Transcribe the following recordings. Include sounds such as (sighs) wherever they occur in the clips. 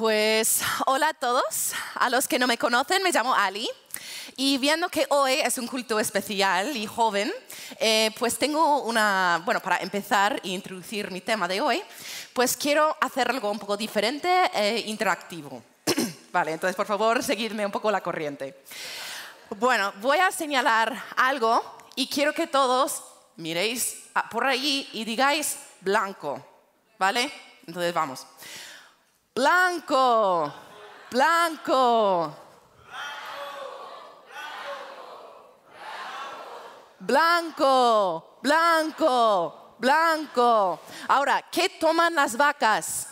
Pues hola a todos, a los que no me conocen, me llamo Ali y viendo que hoy es un culto especial y joven, eh, pues tengo una, bueno, para empezar e introducir mi tema de hoy, pues quiero hacer algo un poco diferente e interactivo. (clears throat) vale, entonces por favor, seguidme un poco la corriente. Bueno, voy a señalar algo y quiero que todos miréis por ahí y digáis blanco, ¿vale? Entonces vamos. Blanco, blanco, blanco, blanco, blanco. Ahora, ¿qué toman las vacas?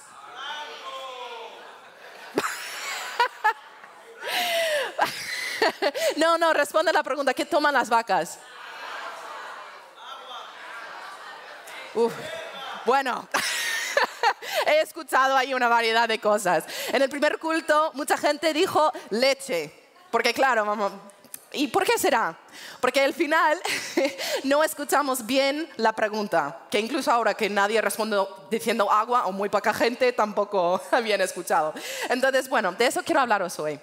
(laughs) No, no, responde la pregunta, ¿qué toman las vacas? Uf, bueno. (laughs) he escuchado ahí una variedad de cosas. En el primer culto mucha gente dijo leche, porque claro, vamos, ¿Y por qué será? Porque al final (laughs) no escuchamos bien la pregunta, que incluso ahora que nadie responde diciendo agua o muy poca gente tampoco (laughs) habían escuchado. Entonces, bueno, de eso quiero hablaros hoy,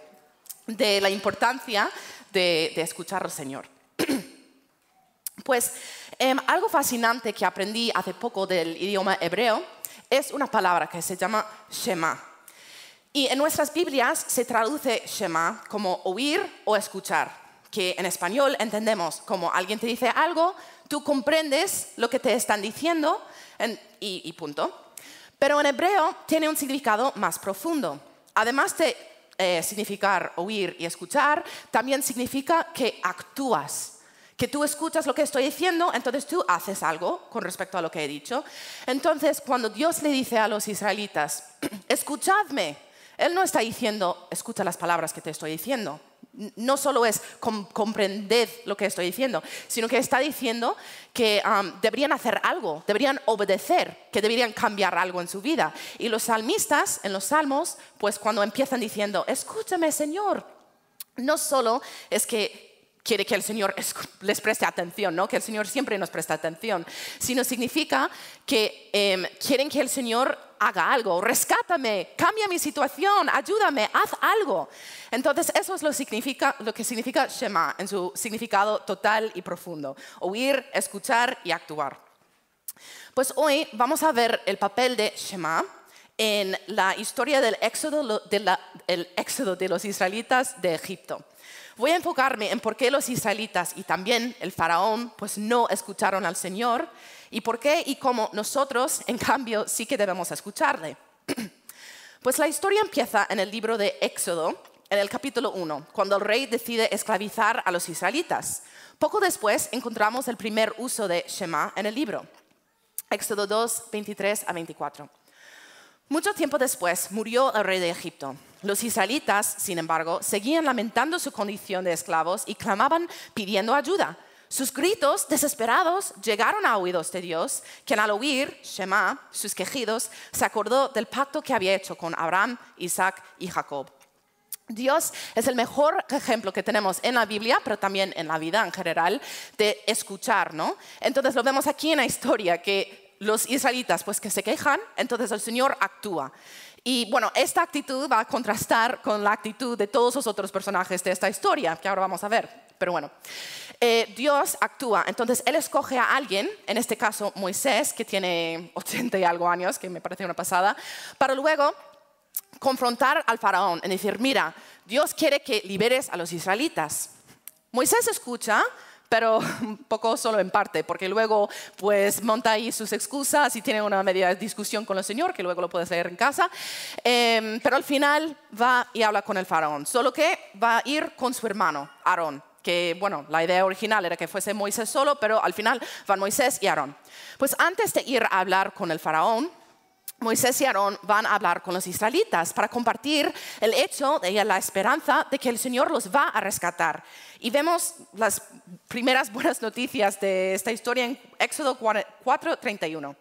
de la importancia de, escuchar al Señor. (clears throat) Pues em, algo fascinante que aprendí hace poco del idioma hebreo es una palabra que se llama Shema. Y en nuestras Biblias se traduce Shema como oír o escuchar, que en español entendemos como alguien te dice algo, tú comprendes lo que te están diciendo y, punto. Pero en hebreo tiene un significado más profundo. Además de eh, significar oír y escuchar, también significa que actúas, que tú escuchas lo que estoy diciendo, entonces tú haces algo con respecto a lo que he dicho. Entonces, cuando Dios le dice a los israelitas, (clears throat) escuchadme, Él no está diciendo, escucha las palabras que te estoy diciendo. No solo es comprended lo que estoy diciendo, sino que está diciendo que deberían hacer algo, deberían obedecer, que deberían cambiar algo en su vida. Y los salmistas, en los salmos, pues cuando empiezan diciendo, escúchame Señor, no solo es que quiere que el Señor les preste atención, ¿no? que el Señor siempre nos presta atención, sino significa que em, quieren que el Señor haga algo, rescátame, cambia mi situación, ayúdame, haz algo. Entonces eso es lo, que significa Shema en su significado total y profundo, oír, escuchar y actuar. Pues hoy vamos a ver el papel de Shema en la historia del éxodo de los israelitas de Egipto. Voy a enfocarme en por qué los israelitas y también el faraón pues no escucharon al Señor y por qué y cómo nosotros, en cambio, sí que debemos escucharle. (clears throat) Pues la historia empieza en el libro de Éxodo, en el capítulo 1, cuando el rey decide esclavizar a los israelitas. Poco después encontramos el primer uso de Shema en el libro. Éxodo 2, 23 a 24. Mucho tiempo después murió el rey de Egipto. Los israelitas, sin embargo, seguían lamentando su condición de esclavos y clamaban pidiendo ayuda. Sus gritos desesperados llegaron a oídos de Dios, quien al oír Shema, sus quejidos, se acordó del pacto que había hecho con Abraham, Isaac y Jacob. Dios es el mejor ejemplo que tenemos en la Biblia, pero también en la vida en general, de escuchar, ¿no? Entonces lo vemos aquí en la historia, que los israelitas, pues que se quejan, entonces el Señor actúa. Y bueno, esta actitud va a contrastar con la actitud de todos los otros personajes de esta historia, que ahora vamos a ver. Pero bueno, eh, Dios actúa, entonces Él escoge a alguien, en este caso Moisés, que tiene 80 (laughs) y algo años, que me parece una pasada, para luego confrontar al faraón, en decir, mira, Dios quiere que liberes a los israelitas. Moisés escucha pero (laughs) un poco solo en parte, porque luego pues monta ahí sus excusas y tiene una media discusión con el Señor, que luego lo puede hacer en casa, em, pero al final va y habla con el faraón, solo que va a ir con su hermano, Aarón, que bueno, la idea original era que fuese Moisés solo, pero al final van Moisés y Aarón. Pues antes de ir a hablar con el faraón, Moisés y Aarón van a hablar con los israelitas para compartir el hecho y la esperanza de que el Señor los va a rescatar. Y vemos las primeras buenas noticias de esta historia en Éxodo 4:31.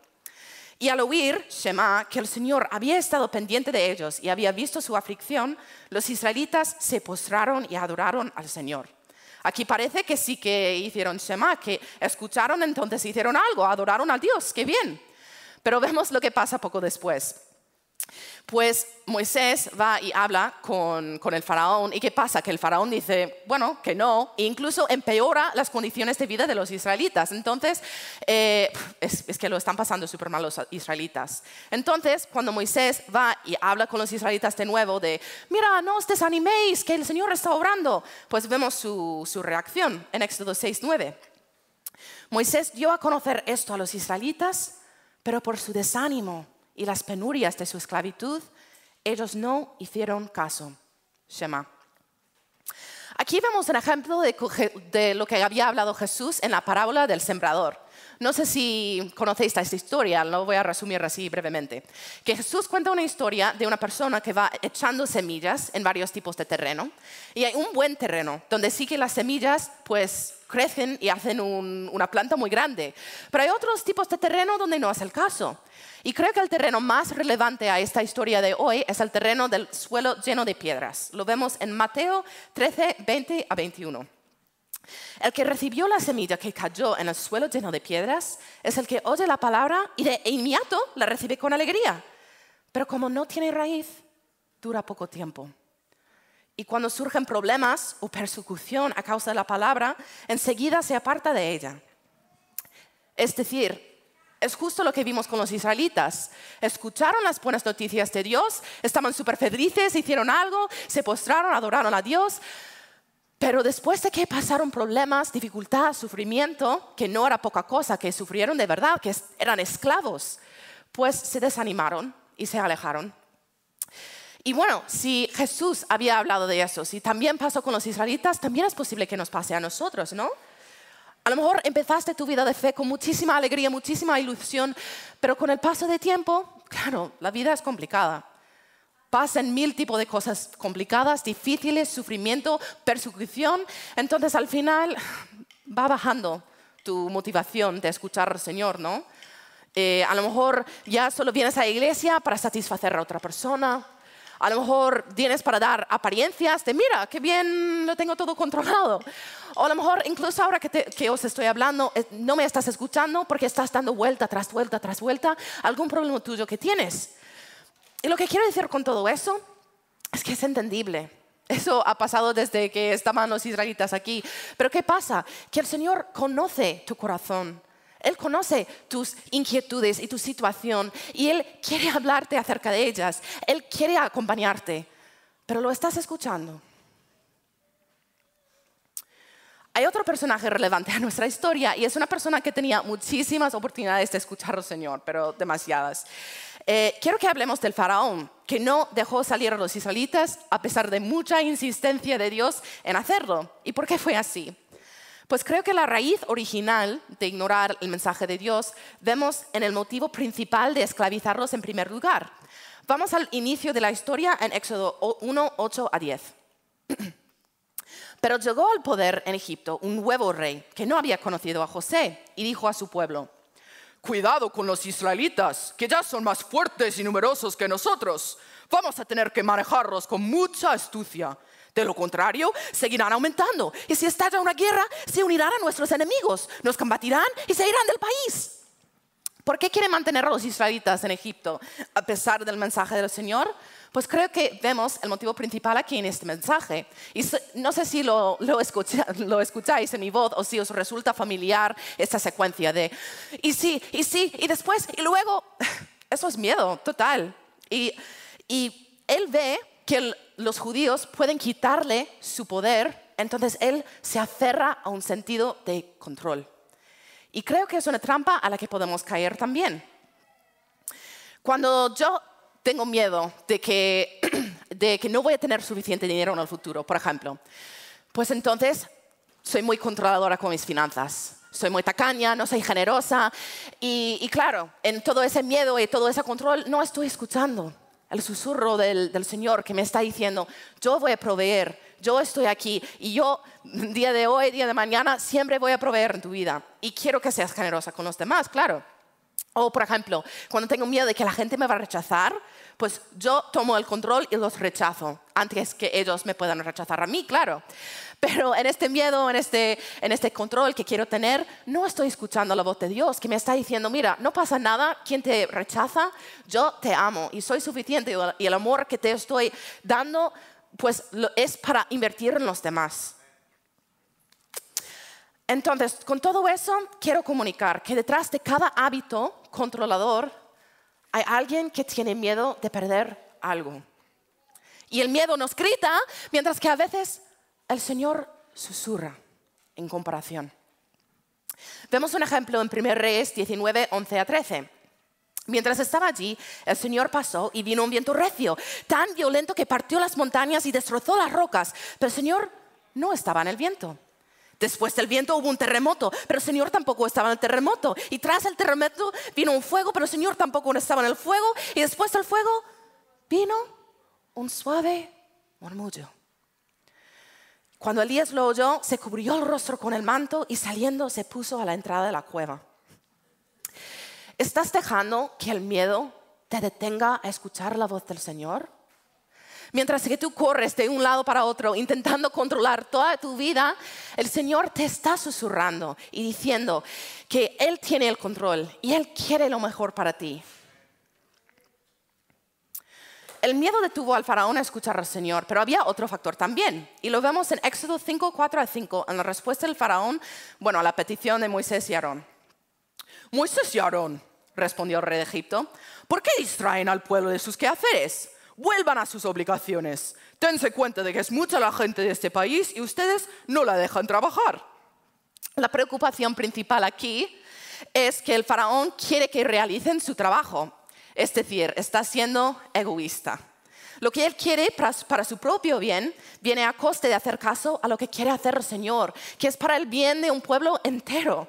Y al oír Shema que el Señor había estado pendiente de ellos y había visto su aflicción, los israelitas se postraron y adoraron al Señor. Aquí parece que sí que hicieron Shema, que escucharon entonces hicieron algo, adoraron al Dios, qué bien. Pero vemos lo que pasa poco después. Pues Moisés va y habla con, el faraón. ¿Y qué pasa? Que el faraón dice, bueno, que no, e incluso empeora las condiciones de vida de los israelitas. Entonces, eh, es, que lo están pasando súper mal los israelitas. Entonces, cuando Moisés va y habla con los israelitas de nuevo de, mira, no os desaniméis, que el Señor está obrando, pues vemos su, su reacción en Éxodo 6.9. Moisés dio a conocer esto a los israelitas pero por su desánimo y las penurias de su esclavitud, ellos no hicieron caso. Shema. Aquí vemos un ejemplo de, lo que había hablado Jesús en la parábola del sembrador. No sé si conocéis esta historia, lo voy a resumir así brevemente. Que Jesús cuenta una historia de una persona que va echando semillas en varios tipos de terreno y hay un buen terreno donde sí que las semillas pues crecen y hacen una planta muy grande. Pero hay otros tipos de terreno donde no es el caso. Y creo que el terreno más relevante a esta historia de hoy es el terreno del suelo lleno de piedras. Lo vemos en Mateo 13, 20 a 21. El que recibió la semilla que cayó en el suelo lleno de piedras es el que oye la palabra y de inmediato la recibe con alegría. Pero como no tiene raíz, dura poco tiempo. Y cuando surgen problemas o persecución a causa de la palabra, enseguida se aparta de ella. Es decir, es justo lo que vimos con los israelitas. Escucharon las buenas noticias de Dios, estaban súper felices, hicieron algo, se postraron, adoraron a Dios, pero después de que pasaron problemas, dificultades, sufrimiento, que no era poca cosa, que sufrieron de verdad, que eran esclavos, pues se desanimaron y se alejaron. Y bueno, si Jesús había hablado de eso, si también pasó con los israelitas, también es posible que nos pase a nosotros, ¿no? A lo mejor empezaste tu vida de fe con muchísima alegría, muchísima ilusión, pero con el paso de tiempo, claro, la vida es complicada pasan mil tipos de cosas complicadas, difíciles, sufrimiento, persecución. Entonces al final va bajando tu motivación de escuchar al Señor, ¿no? Eh, a lo mejor ya solo vienes a la iglesia para satisfacer a otra persona. A lo mejor vienes para dar apariencias de, mira, qué bien lo tengo todo controlado. O a lo mejor incluso ahora que, que os estoy hablando, eh, no me estás escuchando porque estás dando vuelta tras vuelta tras vuelta algún problema tuyo que tienes. Y lo que quiero decir con todo eso es que es entendible. Eso ha pasado desde que estaban los israelitas aquí. Pero ¿qué pasa? Que el Señor conoce tu corazón. Él conoce tus inquietudes y tu situación y Él quiere hablarte acerca de ellas. Él quiere acompañarte. Pero lo estás escuchando hay otro personaje relevante a nuestra historia y es una persona que tenía muchísimas oportunidades de escuchar al Señor, pero demasiadas. Eh, quiero que hablemos del faraón, que no dejó salir a los israelitas a pesar de mucha insistencia de Dios en hacerlo. ¿Y por qué fue así? Pues creo que la raíz original de ignorar el mensaje de Dios vemos en el motivo principal de esclavizarlos en primer lugar. Vamos al inicio de la historia en Éxodo 1, 8 a 10. (clears throat) Pero llegó al poder en Egipto un nuevo rey que no había conocido a José y dijo a su pueblo, cuidado con los israelitas, que ya son más fuertes y numerosos que nosotros. Vamos a tener que manejarlos con mucha astucia. De lo contrario, seguirán aumentando. Y si estalla una guerra, se unirán a nuestros enemigos, nos combatirán y se irán del país. ¿Por qué quiere mantener a los israelitas en Egipto a pesar del mensaje del Señor? Pues creo que vemos el motivo principal aquí en este mensaje. Y no sé si (laughs) lo, escucháis en mi voz o si os resulta familiar esta secuencia de y sí, y sí, y después, y luego. (laughs) Eso es miedo, total. Y, él ve que los judíos pueden quitarle su poder, entonces él se aferra a un sentido de control. Y creo que es una trampa a la que podemos caer también. Cuando yo tengo miedo de que, (clears throat) de que no voy a tener suficiente dinero en el futuro, por ejemplo. Pues entonces soy muy controladora con mis finanzas. Soy muy tacaña, no soy generosa. Y, claro, en todo ese miedo y todo ese control no estoy escuchando el susurro del, del, Señor que me está diciendo, yo voy a proveer, yo estoy aquí y yo día de hoy, día de mañana, siempre voy a proveer en tu vida. Y quiero que seas generosa con los demás, claro. O, por ejemplo, cuando tengo miedo de que la gente me va a rechazar, pues yo tomo el control y los rechazo, antes que ellos me puedan rechazar a mí, claro. Pero en este miedo, en este, en este control que quiero tener, no estoy escuchando la voz de Dios que me está diciendo, mira, no pasa nada, quien te rechaza, yo te amo y soy suficiente y el amor que te estoy dando, pues es para invertir en los demás. Entonces, con todo eso, quiero comunicar que detrás de cada hábito controlador hay alguien que tiene miedo de perder algo. Y el miedo nos grita, mientras que a veces el Señor susurra en comparación. Vemos un ejemplo en 1 Reyes 19, 11 a 13. Mientras estaba allí, el Señor pasó y vino un viento recio, tan violento que partió las montañas y destrozó las rocas, pero el Señor no estaba en el viento. Después del viento hubo un terremoto, pero el Señor tampoco estaba en el terremoto. Y tras el terremoto vino un fuego, pero el Señor tampoco estaba en el fuego. Y después del fuego vino un suave murmullo. Cuando Elías lo oyó, se cubrió el rostro con el manto y saliendo se puso a la entrada de la cueva. ¿Estás dejando que el miedo te detenga a escuchar la voz del Señor? Mientras que tú corres de un lado para otro intentando controlar toda tu vida, el Señor te está susurrando y diciendo que Él tiene el control y Él quiere lo mejor para ti. El miedo detuvo al faraón a escuchar al Señor, pero había otro factor también. Y lo vemos en Éxodo 5, 4 a 5, en la respuesta del faraón, bueno, a la petición de Moisés y Aarón. Moisés y Aarón, respondió el rey de Egipto, ¿por qué distraen al pueblo de sus quehaceres? Vuelvan a sus obligaciones. Tense cuenta de que es mucha la gente de este país y ustedes no la dejan trabajar. La preocupación principal aquí es que el faraón quiere que realicen su trabajo. Es decir, está siendo egoísta. Lo que él quiere para, su propio bien viene a coste de hacer caso a lo que quiere hacer el Señor, que es para el bien de un pueblo entero.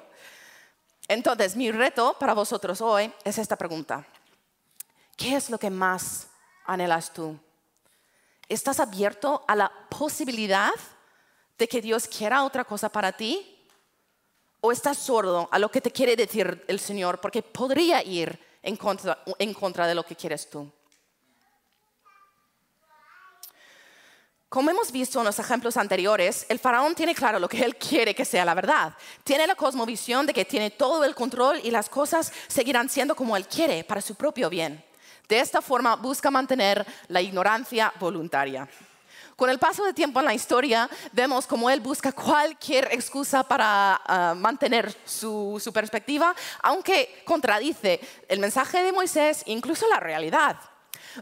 Entonces, mi reto para vosotros hoy es esta pregunta. ¿Qué es lo que más anhelas tú? ¿Estás abierto a la posibilidad de que Dios quiera otra cosa para ti? ¿O estás sordo a lo que te quiere decir el Señor? Porque podría ir en contra, de lo que quieres tú. Como hemos visto en los ejemplos anteriores, el faraón tiene claro lo que él quiere que sea la verdad. Tiene la cosmovisión de que tiene todo el control y las cosas seguirán siendo como él quiere para su propio bien. De esta forma busca mantener la ignorancia voluntaria. Con el paso de tiempo en la historia vemos como él busca cualquier excusa para ah, mantener su, perspectiva, aunque contradice el mensaje de Moisés, incluso la realidad.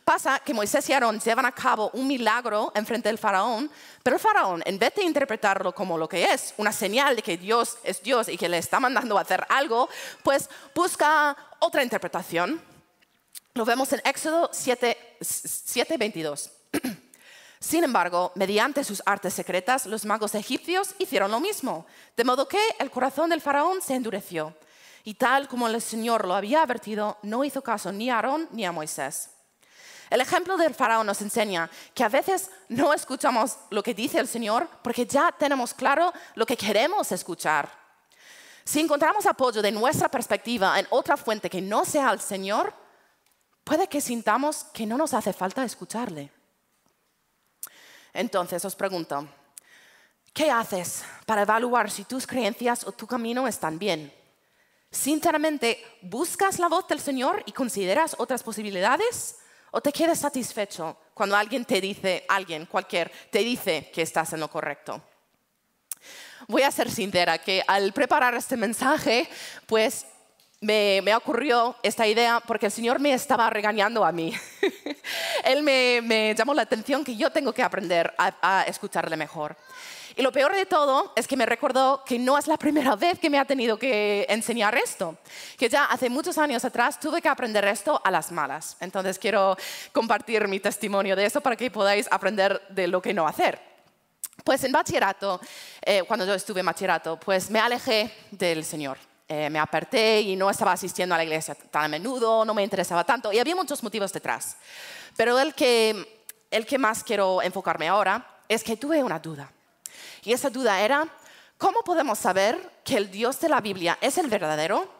Pasa que Moisés y Aarón llevan a cabo un milagro enfrente del faraón, pero el faraón, en vez de interpretarlo como lo que es, una señal de que Dios es Dios y que le está mandando a hacer algo, pues busca otra interpretación lo vemos en Éxodo 7, (clears throat) Sin embargo, mediante sus artes secretas, los magos egipcios hicieron lo mismo, de modo que el corazón del faraón se endureció. Y tal como el Señor lo había advertido, no hizo caso ni a Aarón ni a Moisés. El ejemplo del faraón nos enseña que a veces no escuchamos lo que dice el Señor porque ya tenemos claro lo que queremos escuchar. Si encontramos apoyo de nuestra perspectiva en otra fuente que no sea el Señor, puede que sintamos que no nos hace falta escucharle. Entonces os pregunto, ¿qué haces para evaluar si tus creencias o tu camino están bien? Sinceramente, ¿buscas la voz del Señor y consideras otras posibilidades? ¿O te quedas satisfecho cuando alguien te dice, alguien, cualquier, te dice que estás en lo correcto? Voy a ser sincera, que al preparar este mensaje, pues me, ocurrió esta idea porque el Señor me estaba regañando a mí. (laughs) Él me, llamó la atención que yo tengo que aprender a, escucharle mejor. Y lo peor de todo es que me recordó que no es la primera (laughs) vez que me ha tenido que enseñar esto, que ya hace muchos años atrás tuve que aprender esto a las malas. Entonces quiero compartir mi testimonio de eso para que podáis aprender de lo que no hacer. Pues en bachillerato, eh, cuando yo estuve en bachillerato, pues me alejé del Señor. Eh, me aparté y no estaba asistiendo a la iglesia tan a menudo, no me interesaba tanto y había muchos motivos detrás. Pero el que, el que más quiero enfocarme ahora es que tuve una duda. Y esa duda era, ¿cómo podemos saber que el Dios de la Biblia es el verdadero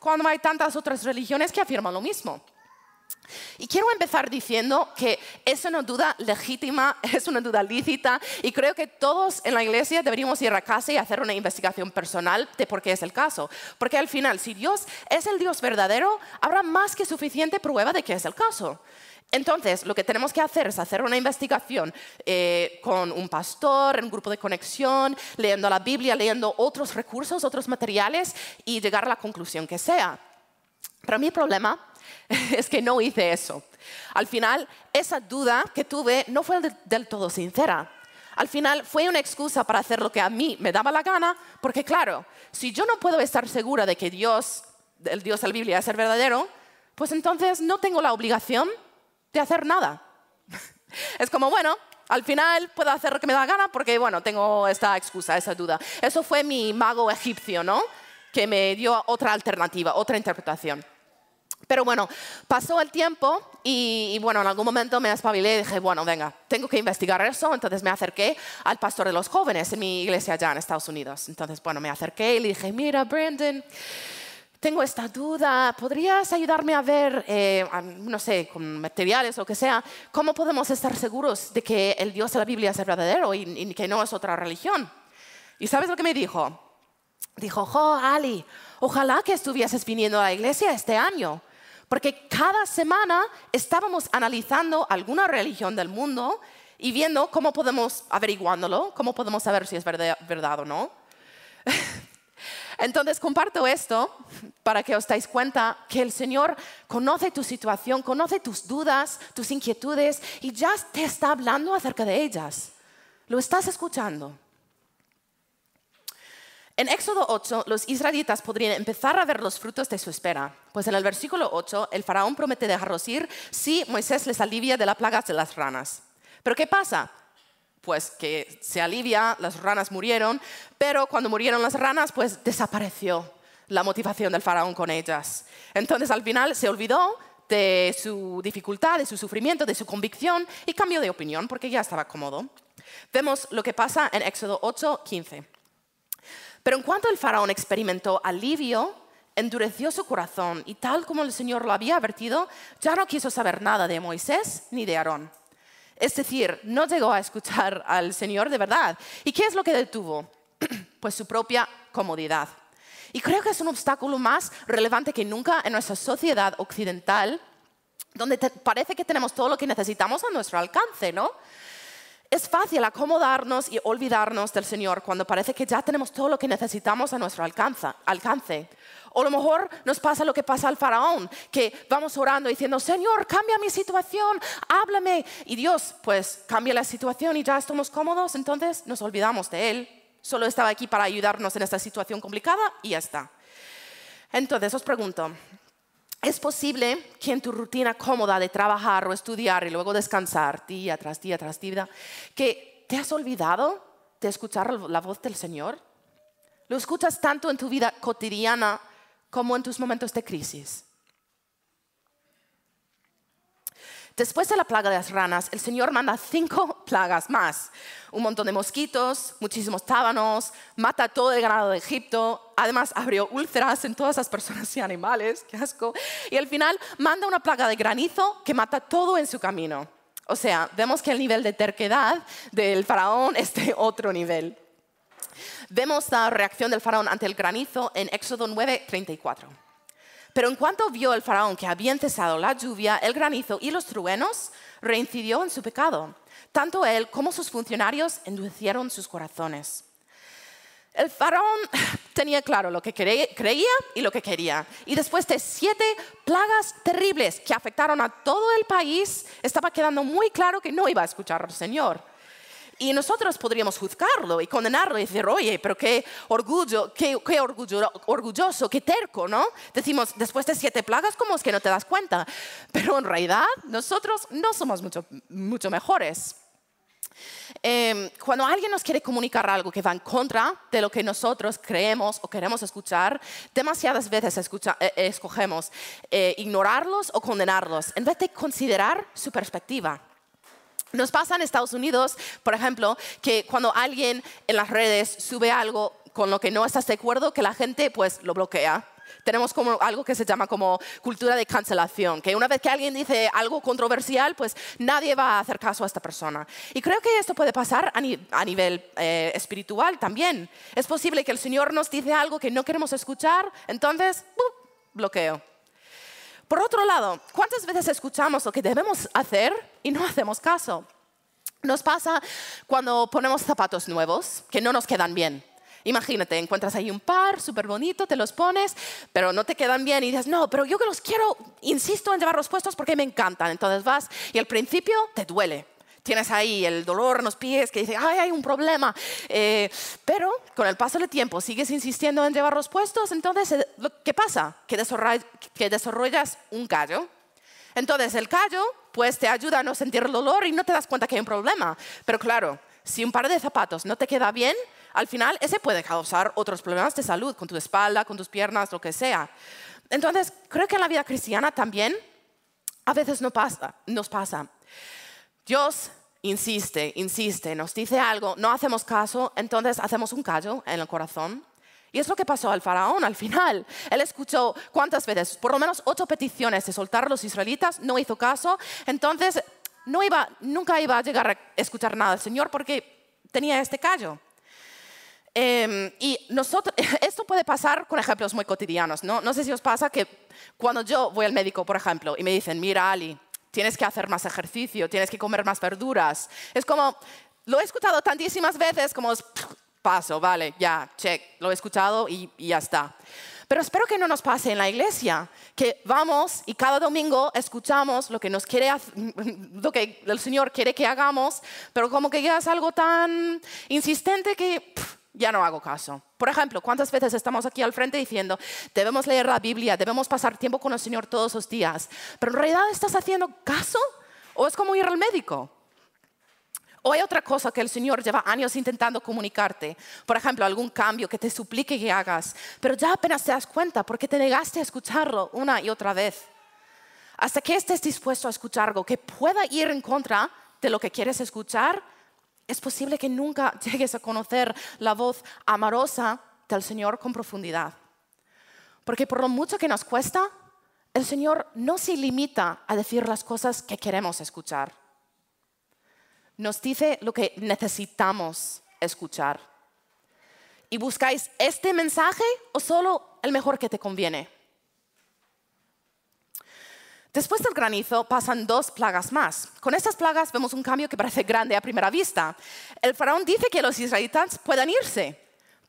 cuando hay tantas otras religiones que afirman lo mismo? Y quiero empezar diciendo que es una duda legítima, (laughs) es una duda lícita y creo que todos en la iglesia deberíamos ir a casa y hacer una investigación personal de por qué es el caso. Porque al final, si Dios es el Dios verdadero, habrá más que suficiente prueba de que es el caso. Entonces, lo que tenemos que hacer es hacer una investigación eh, con un pastor, en un grupo de conexión, leyendo la Biblia, leyendo otros recursos, otros materiales y llegar a la conclusión que sea. Pero mi problema (laughs) es que no hice eso. Al final, esa duda que tuve no fue del todo sincera. Al final fue una excusa para hacer lo que a mí me daba la gana, porque claro, si yo no puedo estar segura de que Dios, el Dios de la Biblia es el verdadero, pues entonces no tengo la obligación de hacer nada. (laughs) es como, bueno, al final puedo hacer lo que me da la gana porque, bueno, tengo esta excusa, esa duda. Eso fue mi mago egipcio, ¿no? Que me dio otra alternativa, otra interpretación. Pero bueno, pasó el tiempo y, bueno, en algún momento me espabilé y dije, bueno, venga, tengo que investigar eso. Entonces me acerqué al pastor de los jóvenes en mi iglesia allá en Estados Unidos. Entonces, bueno, me acerqué y le dije, mira, Brandon, tengo esta duda, ¿podrías ayudarme a ver, eh, no sé, con materiales o que sea, cómo podemos estar seguros de que el Dios de la Biblia es el verdadero y, que no es otra religión? ¿Y sabes lo que me dijo? Dijo, jo, Ali, ojalá que estuvieses viniendo a la iglesia este año porque cada semana estábamos analizando alguna religión del mundo y viendo cómo podemos averiguándolo, cómo podemos saber si es verdad, o no. (laughs) Entonces comparto esto para que os dais cuenta que el Señor conoce tu situación, conoce tus dudas, tus inquietudes y ya te está hablando acerca de ellas. Lo estás escuchando. En Éxodo 8, los israelitas podrían empezar a ver los frutos de su espera. Pues en el versículo 8, el faraón promete dejarlos ir si Moisés les alivia de la plaga de las ranas. Pero ¿qué pasa? Pues que se alivia, las ranas murieron, pero cuando murieron las ranas, pues desapareció la motivación del faraón con ellas. Entonces al final se olvidó de su dificultad, de su sufrimiento, de su convicción y cambió de opinión porque ya estaba cómodo. Vemos lo que pasa en Éxodo 8, 15. Pero en cuanto el faraón experimentó alivio endureció su corazón y tal como el Señor lo había advertido, ya no quiso saber nada de Moisés ni de Aarón. Es decir, no llegó a escuchar al Señor de verdad. ¿Y qué es lo que detuvo? (clears throat) Pues su propia comodidad. Y creo que es un obstáculo más relevante que nunca en nuestra sociedad occidental, donde parece que tenemos todo lo que necesitamos a nuestro alcance, ¿no? Es fácil acomodarnos y olvidarnos del Señor cuando parece que ya tenemos todo lo que necesitamos a nuestro alcance. O a lo mejor nos pasa lo que pasa al faraón, que vamos orando diciendo, Señor, cambia mi situación, háblame. Y Dios, pues, cambia la situación y ya estamos cómodos, entonces nos olvidamos de Él. Solo estaba aquí para ayudarnos en esta situación complicada y ya está. Entonces os pregunto, ¿es posible que en tu rutina cómoda de trabajar o estudiar y luego descansar día tras día tras día, que te has olvidado de escuchar la voz del Señor? ¿Lo escuchas tanto en tu vida cotidiana como en tus momentos de crisis. Después de la plaga de las ranas, el Señor manda cinco plagas más. Un montón de mosquitos, muchísimos tábanos, mata todo el ganado de Egipto, además abrió úlceras en todas las personas y animales, qué asco. Y al final manda una plaga de granizo que mata todo en su camino. O sea, vemos que el nivel de terquedad del faraón es de otro nivel. Vemos la reacción del faraón ante el granizo en Éxodo 9, 34. Pero en cuanto vio el faraón que habían cesado la lluvia, el granizo y los truenos, reincidió en su pecado. Tanto él como sus funcionarios endurecieron sus corazones. El faraón (laughs) tenía claro lo que creía y lo que quería. Y después de siete plagas terribles que afectaron a todo el país, estaba quedando muy claro que no iba a escuchar al Señor. Y nosotros podríamos juzgarlo y condenarlo y decir, oye, pero qué orgullo, qué, qué orgullo, orgulloso, qué terco, ¿no? Decimos, después de siete plagas, ¿cómo es que no te das cuenta? Pero en realidad nosotros no somos mucho, mucho mejores. Em, cuando alguien nos quiere comunicar algo que va en contra de lo que nosotros creemos o queremos escuchar, demasiadas veces eh, escogemos eh, ignorarlos o condenarlos en vez de considerar su perspectiva. Nos pasa en Estados Unidos, por ejemplo, que cuando alguien en las redes sube algo con lo que no estás de acuerdo, que la gente pues lo bloquea. Tenemos como algo que se llama como cultura de cancelación, que una vez que alguien dice algo controversial, pues nadie va a hacer caso a esta persona. Y creo que esto puede pasar a, nivel eh, espiritual también. Es posible que el Señor nos dice algo que no queremos escuchar, entonces, ¡uh! bloqueo. Por otro lado, ¿cuántas veces escuchamos lo que debemos hacer y no hacemos caso? Nos pasa cuando ponemos zapatos nuevos que no nos quedan bien. Imagínate, encuentras ahí un par súper bonito, te los pones, pero no te quedan bien y dices, no, pero yo que los quiero, insisto en llevarlos puestos porque me encantan. Entonces vas y al principio te duele, tienes ahí el dolor en los pies que dice, ay, hay un problema. Eh, pero con el paso del tiempo sigues insistiendo en llevar los puestos, entonces, eh, ¿qué pasa? Que, que desarrollas un callo. Entonces, el callo, pues, te ayuda a no sentir el dolor y no te das cuenta que hay un problema. Pero claro, si un par de zapatos no te queda bien, al final ese puede causar otros problemas de salud, con tu espalda, con tus piernas, lo que sea. Entonces, creo que en la vida cristiana también a veces no pasa, nos pasa. Dios insiste, insiste, nos dice algo, no hacemos caso, entonces hacemos un callo en el corazón. Y es lo que pasó al faraón al final. Él escuchó cuántas veces, por lo menos ocho peticiones de soltar a los israelitas, no hizo caso. Entonces, no iba, nunca iba a llegar a escuchar nada al Señor porque tenía este callo. Em, y nosotros, (laughs) esto puede pasar con ejemplos muy cotidianos. ¿no? no sé si os pasa que cuando yo voy al médico, por ejemplo, y me dicen, mira, Ali, tienes que hacer más ejercicio, tienes que comer más verduras. Es como, lo he escuchado tantísimas veces como es, paso, vale, ya, check, lo he escuchado y, ya está. Pero espero que no nos pase en la iglesia, que vamos y cada domingo escuchamos lo que nos quiere, (laughs) lo que el Señor quiere que hagamos, pero como que ya es algo tan insistente que ya no hago caso. Por ejemplo, ¿cuántas veces estamos aquí al frente diciendo, debemos leer la Biblia, debemos pasar tiempo con el Señor todos los días? Pero en realidad estás haciendo caso o es como ir al médico. O hay otra cosa que el Señor lleva años intentando comunicarte. Por ejemplo, algún cambio que te suplique que hagas. Pero ya apenas te das cuenta porque te negaste a escucharlo una y otra vez. Hasta que estés dispuesto a escuchar algo que pueda ir en contra de lo que quieres escuchar, es posible que nunca (laughs) llegues a conocer la voz amorosa del Señor con profundidad. Porque por lo mucho que nos cuesta, el Señor no se limita a decir las cosas que queremos escuchar. Nos dice lo que necesitamos escuchar. ¿Y buscáis este mensaje o solo el mejor que te conviene? Después del granizo pasan dos plagas más. Con estas plagas vemos un cambio que parece grande a primera vista. El faraón dice que los israelitas puedan irse,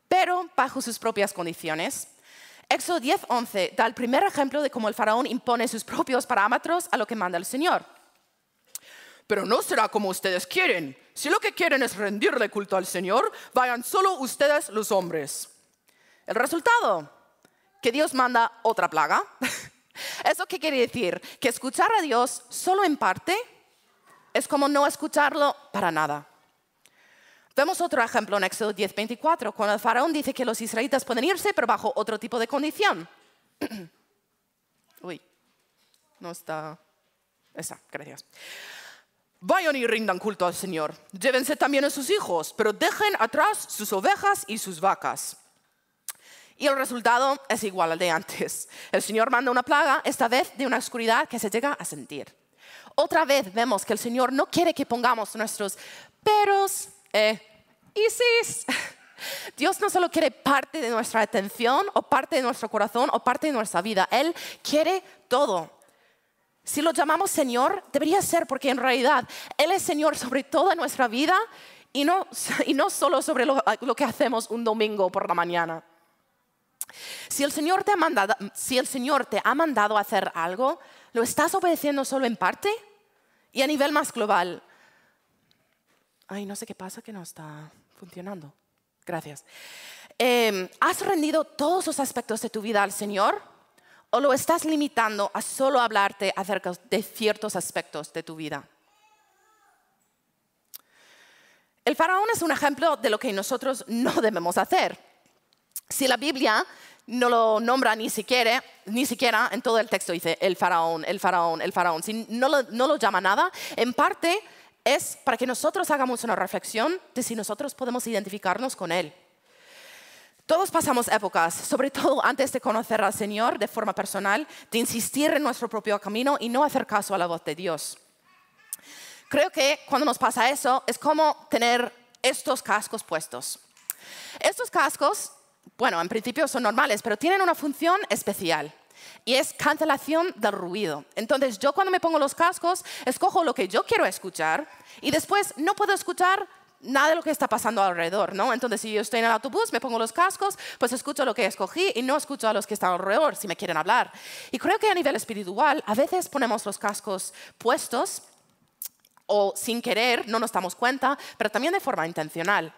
pero bajo sus propias condiciones. Éxodo 10:11 da el primer ejemplo de cómo el faraón impone sus propios parámetros a lo que manda el Señor. Pero no será como ustedes quieren. Si lo que quieren es rendirle culto al Señor, vayan solo ustedes los hombres. El resultado, que Dios manda otra plaga (laughs) ¿Eso qué quiere decir? Que escuchar a Dios solo en parte es como no escucharlo para nada. Vemos otro ejemplo en Éxodo 10:24, cuando el faraón dice que los israelitas pueden irse, pero bajo otro tipo de condición. (clears throat) Uy, no está. Esa, gracias. Vayan y rindan culto al Señor. Llévense también a sus hijos, pero dejen atrás sus ovejas y sus vacas. Y el resultado es igual al de antes. El Señor manda una plaga, esta vez de una oscuridad que se llega a sentir. Otra vez vemos que el Señor no quiere que pongamos nuestros peros eh, Isis. (laughs) Dios no solo quiere parte de nuestra atención o parte de nuestro corazón o parte de nuestra vida, Él quiere todo. Si lo llamamos Señor, debería ser porque en realidad Él es Señor sobre toda nuestra vida y no, (laughs) y no solo sobre lo que hacemos un domingo por la mañana. Si el Señor te ha mandado, si el Señor te ha mandado a hacer algo, ¿lo estás obedeciendo solo en parte? Y a nivel más global, ay, no sé qué pasa que no está funcionando. Gracias. Em, ¿Has rendido todos los aspectos de tu vida al Señor? ¿O lo estás limitando a solo hablarte acerca de ciertos aspectos de tu vida? El faraón es un ejemplo de lo que nosotros no (laughs) debemos hacer. Si la Biblia no lo nombra ni siquiera, ni siquiera en todo el texto dice el faraón, el faraón, el faraón. Si no lo, no lo llama nada, en parte es para que nosotros hagamos una reflexión de si nosotros podemos identificarnos con él. Todos pasamos épocas, sobre todo antes de conocer al Señor de forma personal, de insistir en nuestro propio camino y no hacer caso a la voz de Dios. Creo que cuando nos pasa eso es como tener estos cascos puestos. Estos cascos bueno, en principio son normales, pero tienen una función especial y es cancelación del ruido. Entonces yo cuando me pongo los cascos, escojo lo que yo quiero escuchar y después no puedo escuchar nada de lo que está pasando alrededor, ¿no? Entonces, si yo estoy en el autobús, me pongo los cascos, pues escucho lo que escogí y no escucho a los que están alrededor, si me quieren hablar. Y creo que a nivel espiritual, a veces ponemos los cascos puestos o sin querer, no nos damos cuenta, pero también de forma intencional.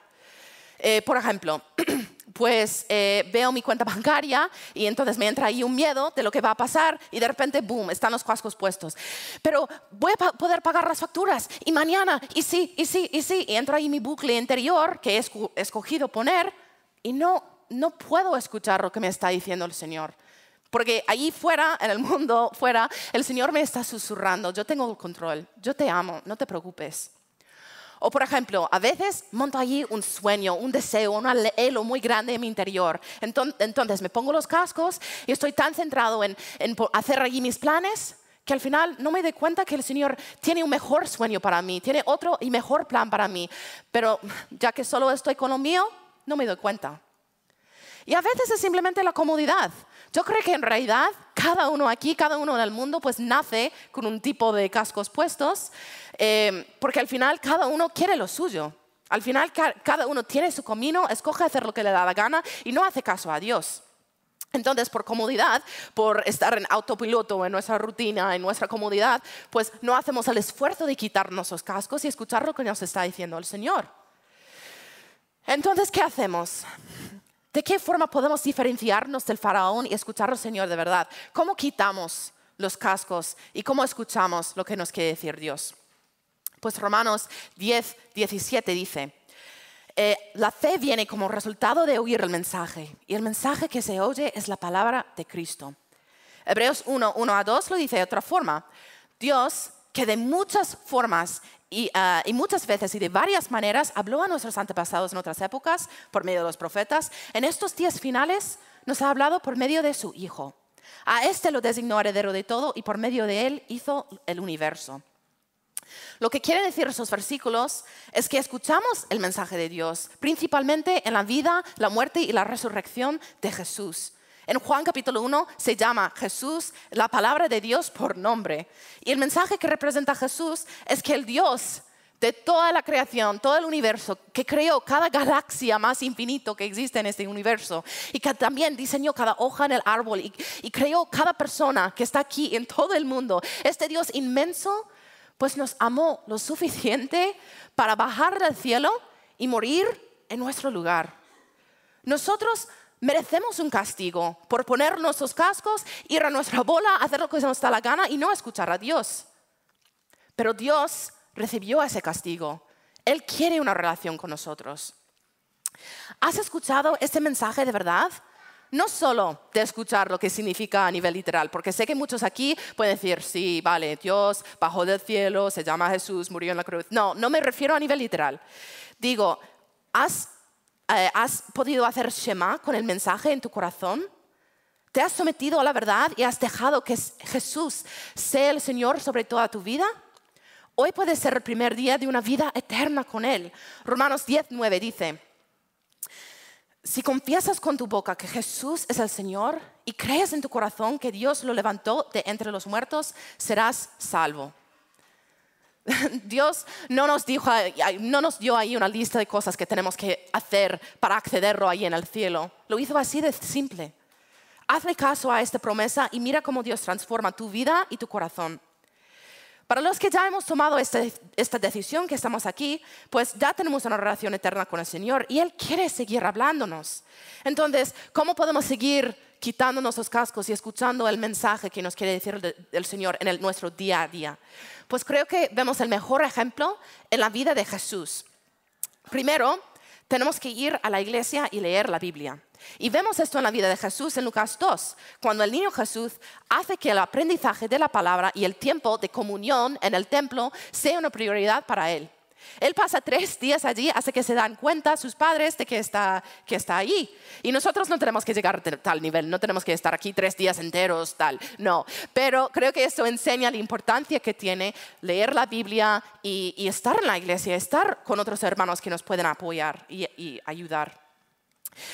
Eh, por ejemplo, (clears throat) pues eh, veo mi cuenta bancaria y entonces me entra ahí un miedo de lo que va a pasar y de repente, boom, están los cascos puestos. Pero voy a poder pagar las facturas y mañana, y sí, y sí, y sí, y entra ahí mi bucle interior que he escogido poner y no, no puedo escuchar lo que me está diciendo el Señor. Porque ahí fuera, en el mundo fuera, el Señor me está susurrando, yo tengo el control, yo te amo, no te preocupes. O por ejemplo, a veces monto allí un sueño, un deseo, un anhelo muy grande en mi interior. Entonces me pongo los cascos y estoy tan centrado en, en hacer allí mis planes que al final no me doy cuenta que el Señor tiene un mejor sueño para mí, tiene otro y mejor plan para mí. Pero ya que solo estoy con lo mío, no me doy cuenta. Y a veces es simplemente la comodidad. Yo creo que en realidad cada uno aquí, cada uno en el mundo, pues nace con un tipo de cascos puestos Em, porque al final cada uno quiere lo suyo. Al final cada uno tiene su camino, escoge hacer lo que le da la gana y no hace caso a Dios. Entonces, por comodidad, por estar en autopiloto, en nuestra rutina, en nuestra comodidad, pues no hacemos el esfuerzo de quitarnos los cascos y escuchar lo que nos está diciendo el Señor. Entonces, ¿qué hacemos? ¿De qué forma podemos diferenciarnos del faraón y escuchar al Señor de verdad? ¿Cómo quitamos los cascos y cómo escuchamos lo que nos quiere decir Dios? Pues Romanos 10, 17 dice, eh, la fe viene como resultado de oír el mensaje, y el mensaje que se oye es la palabra de Cristo. Hebreos 1, 1 a 2 lo dice de otra forma. Dios, que de muchas formas y, ah, y, muchas veces y de varias maneras habló a nuestros antepasados en otras épocas por medio de los profetas, en estos días finales nos ha hablado por medio de su Hijo. A éste lo designó heredero de todo y por medio de él hizo el universo. Lo que quiere decir esos versículos es que escuchamos el mensaje de Dios, principalmente en la vida, la muerte y la resurrección de Jesús. En Juan capítulo 1 se llama Jesús la palabra de Dios por nombre. Y el mensaje que representa Jesús es que el Dios de toda la creación, todo el universo, que creó cada galaxia más infinito que existe en este universo y que también diseñó cada hoja en el árbol y creó cada persona que está aquí en todo el mundo. Este Dios inmenso pues nos amó lo suficiente para bajar del cielo y morir en nuestro lugar. Nosotros merecemos un castigo por poner nuestros cascos, ir a nuestra bola, hacer lo que nos da la gana y no escuchar a Dios. Pero Dios recibió ese castigo. Él quiere una relación con nosotros. ¿Has escuchado este mensaje de verdad? no solo de escuchar lo que significa a nivel literal, porque sé que muchos aquí pueden decir, sí, vale, Dios bajó del cielo, se llama Jesús, murió en la cruz. No, no me refiero a nivel literal. Digo, eh, ¿has, podido hacer Shema con el mensaje en tu corazón? ¿Te has sometido a la verdad y has dejado que Jesús sea el Señor sobre toda tu vida? Hoy puede ser el primer día de una vida eterna con Él. Romanos 10, 9 dice, si confiesas con tu boca que Jesús es el Señor y crees en tu corazón que Dios lo levantó de entre los muertos, serás salvo. (laughs) Dios no nos, dijo, no nos dio ahí una lista de cosas que tenemos que hacer para accederlo ahí en el cielo. Lo hizo así de simple. Hazle caso a esta promesa y mira cómo Dios transforma tu vida y tu corazón. Para los que ya hemos tomado este, esta, decisión que estamos aquí, pues ya tenemos una relación eterna con el Señor y Él quiere seguir hablándonos. Entonces, ¿cómo podemos seguir quitándonos los cascos y escuchando el mensaje que nos quiere decir el Señor en el, nuestro día a día? Pues creo que vemos el mejor ejemplo en la vida de Jesús. Primero, tenemos que ir a la iglesia y leer la Biblia. Y vemos esto en la vida de Jesús en Lucas 2, cuando el niño Jesús hace que el aprendizaje de la palabra y el tiempo de comunión en el templo sea una prioridad para él. Él pasa tres días allí hasta que se dan cuenta sus padres de que está, que allí. Y nosotros no tenemos que llegar a tal nivel, no tenemos que estar aquí tres días enteros, tal, no. Pero creo que esto enseña la importancia que tiene leer la Biblia y, estar en la iglesia, estar con otros hermanos que nos pueden apoyar y, y ayudar.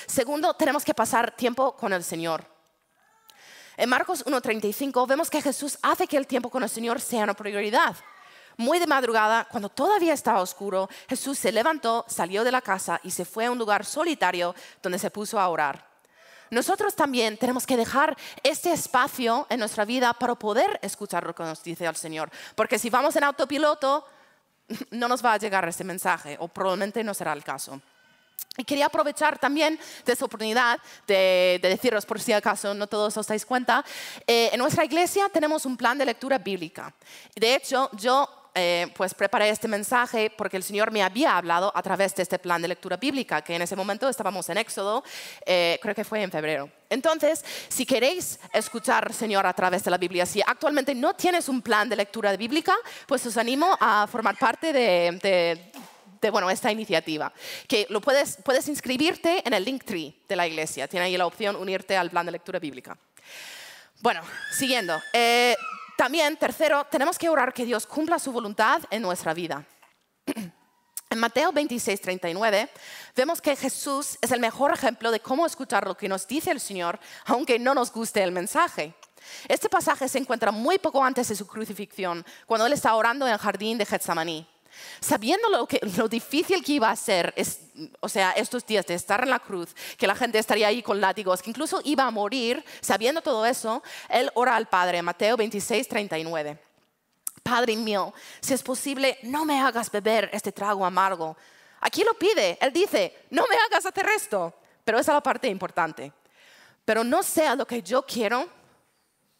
Segundo, tenemos que pasar tiempo con el Señor. En Marcos 1.35 vemos que Jesús hace que el tiempo con el Señor sea una prioridad. Muy de madrugada, cuando todavía estaba oscuro, Jesús se levantó, salió de la casa y se fue a un lugar solitario donde se puso a orar. Nosotros también tenemos que dejar este espacio en nuestra vida para poder escuchar lo que nos dice el Señor. Porque si vamos en autopiloto, (laughs) no nos va a llegar ese mensaje o probablemente no será el caso. Y quería aprovechar también de esta oportunidad de, deciros, por si acaso no todos os dais cuenta, eh, en nuestra iglesia tenemos un plan de lectura bíblica. De hecho, yo eh, pues preparé este mensaje porque el Señor me había hablado a través de este plan de lectura bíblica, que en ese momento estábamos en Éxodo, eh, creo que fue en febrero. Entonces, si queréis escuchar Señor a través de la Biblia, si actualmente no tienes un plan de lectura bíblica, pues os animo a formar parte de, bueno, esta iniciativa, que lo puedes, puedes inscribirte en el Linktree de la iglesia. Tiene ahí la opción unirte al plan de lectura bíblica. Bueno, siguiendo. Eh, también, tercero, tenemos que orar que Dios cumpla su voluntad en nuestra vida. (clears throat) En Mateo 26, 39, vemos que Jesús es el mejor ejemplo de cómo escuchar lo que nos dice el Señor, aunque no nos guste el mensaje. Este pasaje se encuentra muy poco antes de su crucifixión, cuando Él está orando en el jardín de Getsemaní sabiendo lo, difícil que iba a ser, o sea, estos días de estar en la cruz, que la gente estaría ahí con látigos, que incluso iba a morir, sabiendo todo eso, él ora al Padre, Mateo 26, 39. Padre mío, si es posible, no me hagas beber este trago amargo. Aquí lo pide, él dice, no me hagas hacer esto, pero esa es la parte importante. Pero no sea lo que yo quiero,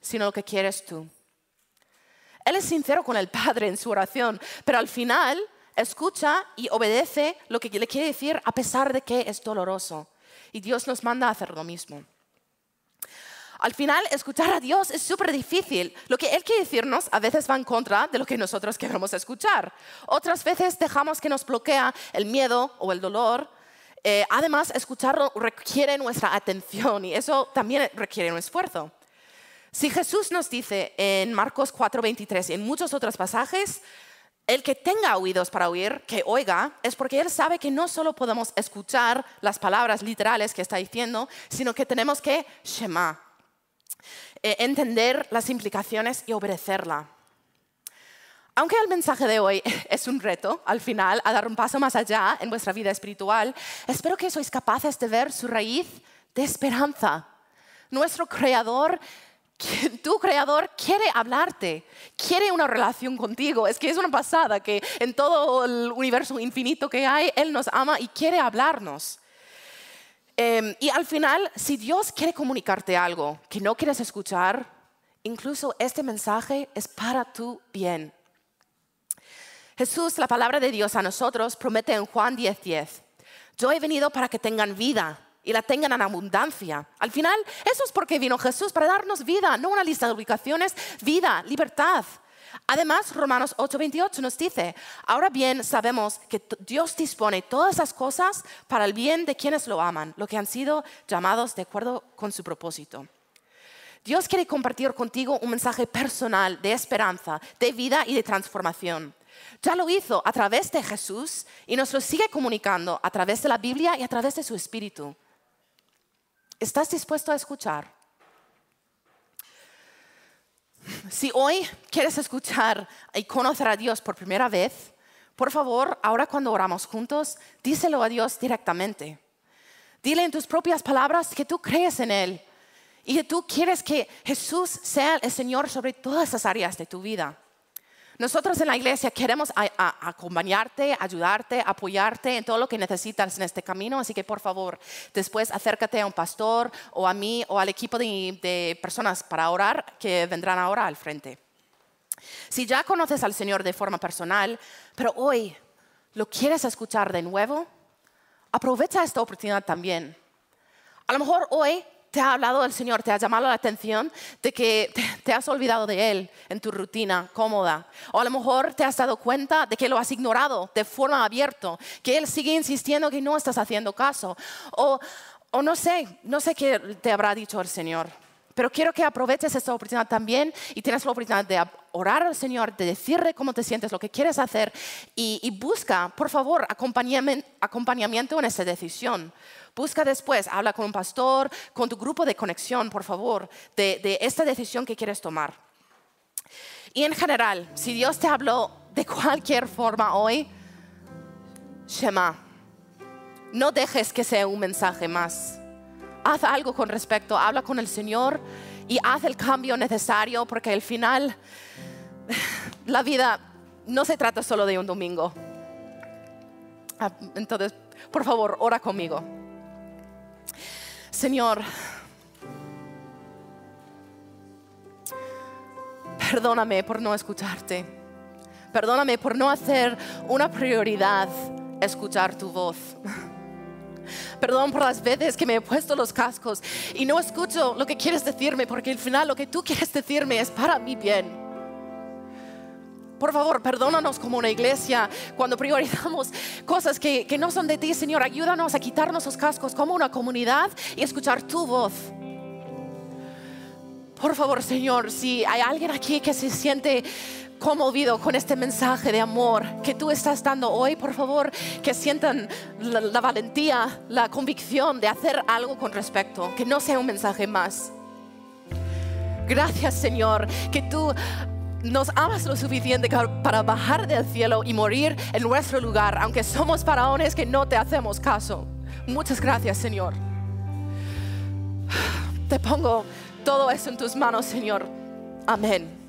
sino lo que quieres tú. Él es sincero con el Padre en su oración, pero al final escucha y obedece lo que le quiere decir a pesar de que es doloroso. Y Dios nos manda a hacer lo mismo. Al final, escuchar a Dios es súper difícil. Lo que Él quiere decirnos a veces va en contra de lo que nosotros queremos escuchar. Otras veces dejamos que nos bloquea el miedo o el dolor. Eh, además, escucharlo requiere nuestra atención y eso también requiere un esfuerzo. Si Jesús nos dice en Marcos 4:23 y en muchos otros pasajes, el que tenga oídos para oír, que oiga, es porque Él sabe que no solo podemos escuchar las palabras literales que está diciendo, sino que tenemos que shema, eh, entender las implicaciones y obedecerla. Aunque el mensaje de hoy (laughs) es un reto, al final, a dar un paso más allá en vuestra vida espiritual, espero que sois capaces de ver su raíz de esperanza. Nuestro Creador tu creador quiere hablarte, quiere una relación contigo. Es que es una pasada que en todo el universo infinito que hay, Él nos ama y quiere hablarnos. Em, y al final, si Dios quiere comunicarte algo que no quieres escuchar, incluso este mensaje es para tu bien. Jesús, la palabra de Dios a nosotros, promete en Juan 10:10, yo he venido para que tengan vida y la tengan en abundancia. Al final, eso es porque vino Jesús para darnos vida, no una lista de ubicaciones, vida, libertad. Además, Romanos 8:28 nos dice, ahora bien sabemos que Dios dispone todas esas cosas para el bien de quienes lo aman, lo que han sido llamados de acuerdo con su propósito. Dios quiere compartir contigo un mensaje personal de esperanza, de vida y de transformación. Ya lo hizo a través de Jesús y nos lo sigue comunicando a través de la Biblia y a través de su Espíritu. ¿Estás dispuesto a escuchar? Si hoy quieres escuchar y conocer a Dios por primera vez, por favor, ahora cuando oramos juntos, díselo a Dios directamente. Dile en tus propias palabras que tú crees en Él y que tú quieres que Jesús sea el Señor sobre todas las áreas de tu vida. Nosotros en la iglesia queremos acompañarte, ayudarte, apoyarte en todo lo que necesitas en este camino, así que por favor, después acércate a un pastor o a mí o al equipo de personas para orar que vendrán ahora al frente. Si ya conoces al Señor de forma personal, pero hoy lo quieres escuchar de nuevo, aprovecha esta oportunidad también. A lo mejor hoy te ha hablado el Señor, te ha llamado la atención de que te has olvidado de Él en tu rutina cómoda. O a lo mejor te has dado cuenta de que lo has ignorado de forma abierta, que Él sigue insistiendo que no estás haciendo caso. O, no sé, no sé qué te habrá dicho el Señor. Pero quiero que aproveches esta oportunidad también y tienes la oportunidad de orar al Señor, de decirle cómo te sientes, lo que quieres hacer y, busca, por favor, acompañamiento, acompañamiento en esa decisión. Busca después, habla con un pastor, con tu grupo de conexión, por favor, de, esta decisión que quieres tomar. Y en general, si Dios te habló de (laughs) cualquier forma hoy, Shema, no dejes que sea un mensaje más. Haz algo con respecto, habla con el Señor y haz el cambio necesario porque al final (sighs) la vida no se trata solo de un domingo. Ah, entonces, por favor, ora conmigo. Señor, perdóname por no escucharte. Perdóname por no hacer una prioridad escuchar tu voz. Perdón por las veces que me he puesto los cascos y no escucho lo que quieres decirme, porque al final lo que tú quieres decirme es para mi bien. Por favor, perdónanos como una iglesia cuando priorizamos cosas que, no son de ti, Señor. Ayúdanos a quitarnos los cascos como una comunidad y escuchar tu voz. Por favor, Señor, si hay alguien aquí que se siente conmovido con este mensaje de amor que tú estás dando hoy, por favor, que sientan la, valentía, la convicción de hacer algo con respecto, que no sea un mensaje más. Gracias, Señor, que tú nos amas lo suficiente para bajar del cielo y morir en nuestro lugar, aunque somos faraones que no te hacemos caso. Muchas gracias, Señor. Te pongo todo eso en tus manos, Señor. Amén.